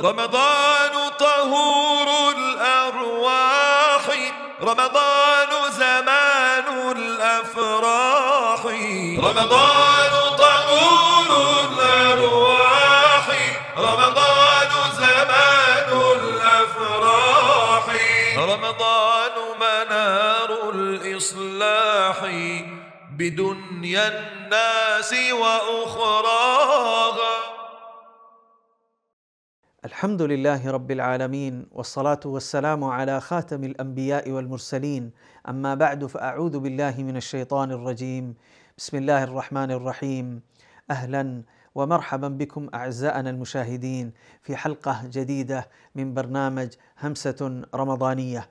رمضان طهور الأرواح رمضان زمان الأفراح رمضان طهور الأرواح رمضان زمان الأفراح رمضان منار الإصلاح بدنيا الناس وأخراها الحمد لله رب العالمين والصلاه والسلام على خاتم الانبياء والمرسلين اما بعد فاعوذ بالله من الشيطان الرجيم بسم الله الرحمن الرحيم اهلا ومرحبا بكم اعزائنا المشاهدين في حلقه جديده من برنامج همسه رمضانيه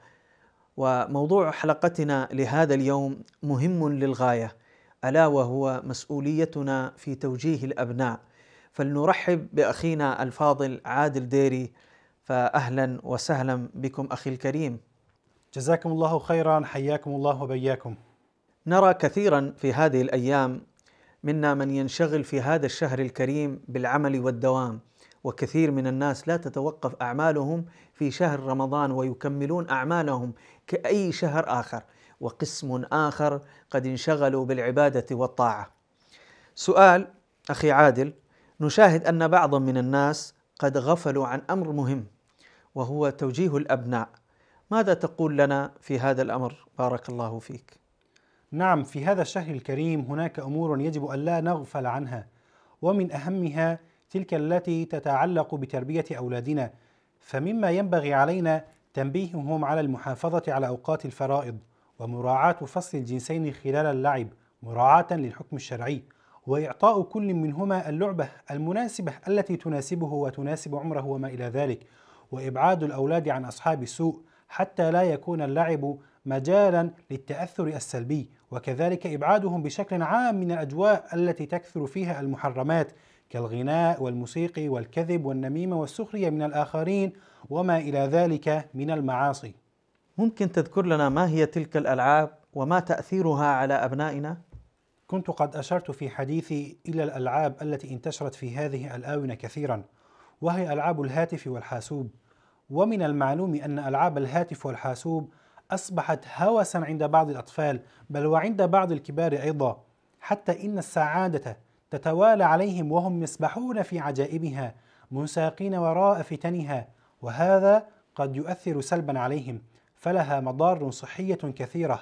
وموضوع حلقتنا لهذا اليوم مهم للغايه الا وهو مسؤوليتنا في توجيه الابناء فلنرحب باخينا الفاضل عادل ديري فاهلا وسهلا بكم اخي الكريم. جزاكم الله خيرا حياكم الله وبياكم. نرى كثيرا في هذه الايام منا من ينشغل في هذا الشهر الكريم بالعمل والدوام وكثير من الناس لا تتوقف اعمالهم في شهر رمضان ويكملون اعمالهم كاي شهر اخر وقسم اخر قد انشغلوا بالعباده والطاعه. سؤال اخي عادل نشاهد ان بعضا من الناس قد غفلوا عن امر مهم وهو توجيه الابناء ماذا تقول لنا في هذا الامر بارك الله فيك نعم في هذا الشهر الكريم هناك امور يجب الا نغفل عنها ومن اهمها تلك التي تتعلق بتربيه اولادنا فمما ينبغي علينا تنبيههم على المحافظه على اوقات الفرائض ومراعاه فصل الجنسين خلال اللعب مراعاه للحكم الشرعي وإعطاء كل منهما اللعبة المناسبة التي تناسبه وتناسب عمره وما إلى ذلك وإبعاد الأولاد عن أصحاب السوء حتى لا يكون اللعب مجالا للتأثر السلبي وكذلك إبعادهم بشكل عام من الأجواء التي تكثر فيها المحرمات كالغناء والموسيقى والكذب والنميمة والسخرية من الآخرين وما إلى ذلك من المعاصي ممكن تذكر لنا ما هي تلك الألعاب وما تأثيرها على أبنائنا؟ كنت قد أشرت في حديثي إلى الألعاب التي انتشرت في هذه الآونة كثيرا وهي ألعاب الهاتف والحاسوب ومن المعلوم أن ألعاب الهاتف والحاسوب أصبحت هوسا عند بعض الأطفال بل وعند بعض الكبار أيضا حتى إن السعادة تتوالى عليهم وهم يسبحون في عجائبها منساقين وراء فتنها وهذا قد يؤثر سلبا عليهم فلها مضار صحية كثيرة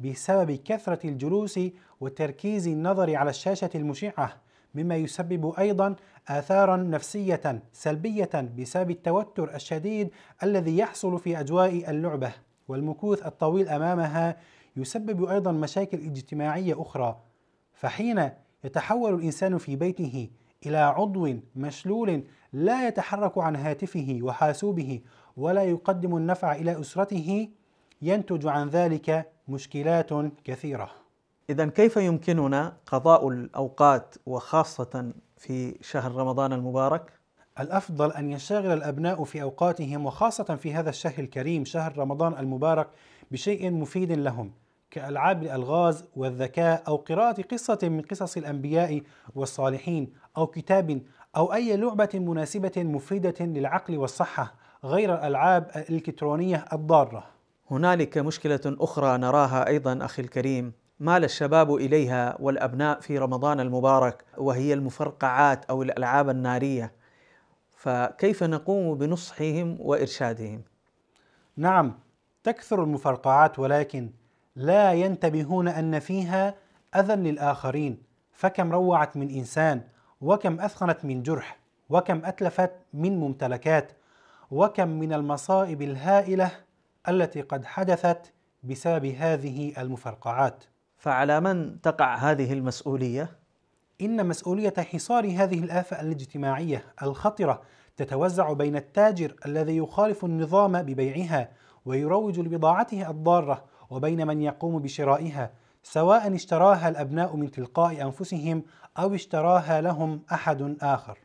بسبب كثرة الجلوس وتركيز النظر على الشاشة المشعة مما يسبب أيضا آثارا نفسية سلبية بسبب التوتر الشديد الذي يحصل في أجواء اللعبة والمكوث الطويل أمامها يسبب أيضا مشاكل اجتماعية أخرى فحين يتحول الإنسان في بيته إلى عضو مشلول لا يتحرك عن هاتفه وحاسوبه ولا يقدم النفع إلى أسرته ينتج عن ذلك مشكلات كثيرة. إذا كيف يمكننا قضاء الأوقات وخاصة في شهر رمضان المبارك؟ الأفضل أن ينشغل الأبناء في أوقاتهم وخاصة في هذا الشهر الكريم شهر رمضان المبارك بشيء مفيد لهم كألعاب الألغاز والذكاء أو قراءة قصة من قصص الأنبياء والصالحين أو كتاب أو أي لعبة مناسبة مفيدة للعقل والصحة غير الألعاب الإلكترونية الضارة هنالك مشكله اخرى نراها ايضا اخي الكريم مال الشباب اليها والابناء في رمضان المبارك وهي المفرقعات او الالعاب الناريه فكيف نقوم بنصحهم وارشادهم نعم تكثر المفرقعات ولكن لا ينتبهون ان فيها اذى للاخرين فكم روعت من انسان وكم اثخنت من جرح وكم اتلفت من ممتلكات وكم من المصائب الهائله التي قد حدثت بسبب هذه المفرقعات فعلى من تقع هذه المسؤوليه ان مسؤوليه حصار هذه الافه الاجتماعيه الخطره تتوزع بين التاجر الذي يخالف النظام ببيعها ويروج لبضاعته الضاره وبين من يقوم بشرائها سواء اشتراها الابناء من تلقاء انفسهم او اشتراها لهم احد اخر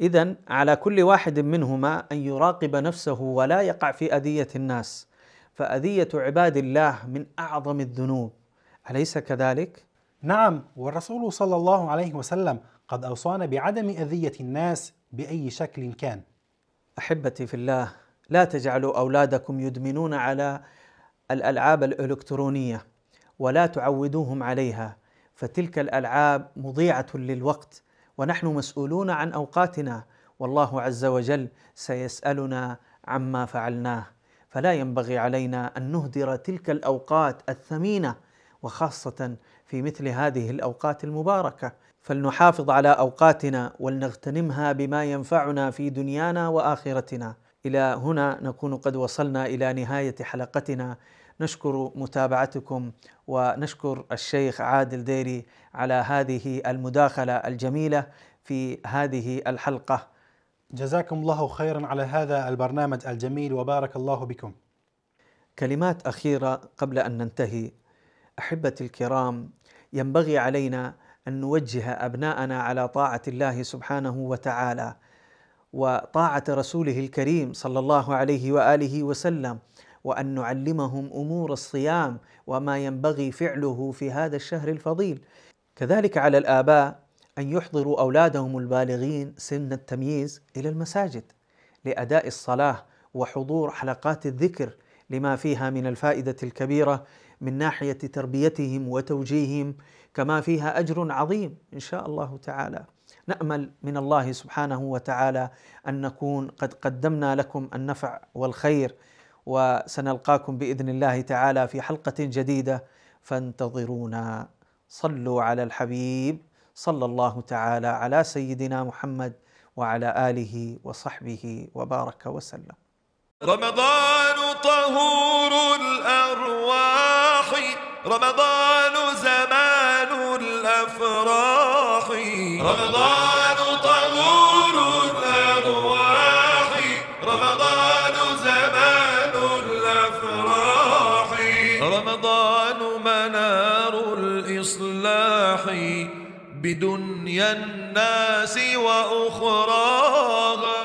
اذا على كل واحد منهما ان يراقب نفسه ولا يقع في اذيه الناس فاذيه عباد الله من اعظم الذنوب اليس كذلك نعم والرسول صلى الله عليه وسلم قد اوصانا بعدم اذيه الناس باي شكل كان احبتي في الله لا تجعلوا اولادكم يدمنون على الالعاب الالكترونيه ولا تعودوهم عليها فتلك الالعاب مضيعه للوقت ونحن مسؤولون عن اوقاتنا والله عز وجل سيسالنا عما فعلناه فلا ينبغي علينا ان نهدر تلك الاوقات الثمينه وخاصه في مثل هذه الاوقات المباركه فلنحافظ على اوقاتنا ولنغتنمها بما ينفعنا في دنيانا واخرتنا الى هنا نكون قد وصلنا الى نهايه حلقتنا نشكر متابعتكم ونشكر الشيخ عادل ديري على هذه المداخله الجميله في هذه الحلقه جزاكم الله خيرا على هذا البرنامج الجميل وبارك الله بكم كلمات اخيره قبل ان ننتهي احبتي الكرام ينبغي علينا ان نوجه ابناءنا على طاعه الله سبحانه وتعالى وطاعه رسوله الكريم صلى الله عليه واله وسلم وان نعلمهم امور الصيام وما ينبغي فعله في هذا الشهر الفضيل كذلك على الاباء ان يحضروا اولادهم البالغين سن التمييز الى المساجد لاداء الصلاه وحضور حلقات الذكر لما فيها من الفائده الكبيره من ناحيه تربيتهم وتوجيههم كما فيها اجر عظيم ان شاء الله تعالى. نامل من الله سبحانه وتعالى ان نكون قد قدمنا لكم النفع والخير وسنلقاكم باذن الله تعالى في حلقه جديده فانتظرونا صلوا على الحبيب صلى الله تعالى على سيدنا محمد وعلى اله وصحبه وبارك وسلم رمضان طهور الارواح رمضان زمان الافراح رمضان رمضان منار الإصلاح بدنيا الناس وأخراها